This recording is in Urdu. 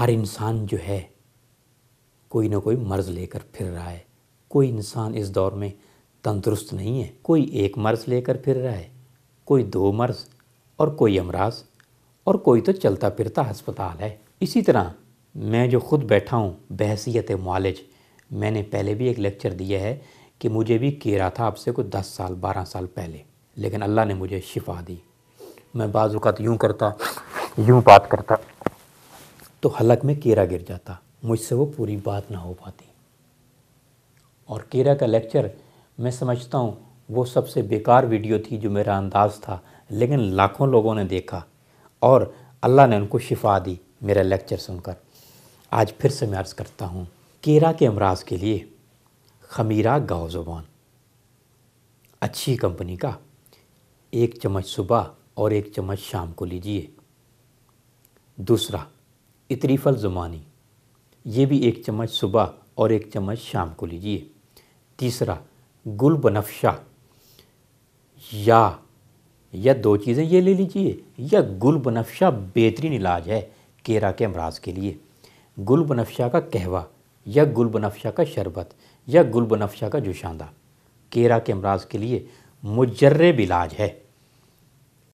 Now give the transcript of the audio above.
ہر انسان جو ہے کوئی نہ کوئی مرض لے کر پھر رہا ہے کوئی انسان اس دور میں تندرست نہیں ہے کوئی ایک مرض لے کر پھر رہا ہے کوئی دو مرض اور کوئی امراض اور کوئی تو چلتا پھرتا ہسپتال ہے اسی طرح میں جو خود بیٹھا ہوں بحثیت معالج میں نے پہلے بھی ایک لیکچر دیا ہے کہ مجھے بھی کیرا تھا آپ سے کوئی دس سال بارہ سال پہلے لیکن اللہ نے مجھے شفا دی میں بعض اوقات یوں کرتا یوں بات کرتا تو حلق میں کیرا گر جاتا مجھ سے وہ پوری بات نہ ہو پاتی اور کیرا کا لیکچر میں سمجھتا ہوں وہ سب سے بیکار ویڈیو تھی جو میرا انداز تھا لیکن لاکھوں لوگوں نے دیکھا اور اللہ نے ان کو شفا دی میرا لیکچر سن کر آج پھر سے میں عرض کرتا ہوں کیرا کے امراض کے لیے خمیرہ گاؤ زبان اچھی کمپنی کا ایک چمچ صبح اور ایک چمچ شام کو لیجئے دوسرا اطریف الزمانی یہ بھی ایک چمچ صبح اور ایک چمچ شام کو لیجئے تیسرا گل بنفشہ یا یا دو چیزیں یہ لے لیجئے یا گل بنفشہ بہترین علاج ہے کیرا کے امراض کے لیے گل بنفشہ کا قہوہ یا گل بنفشہ کا شربت یا گل بنفشہ کا جوشاندہ کیرا کے امراض کے لیے مجرب علاج ہے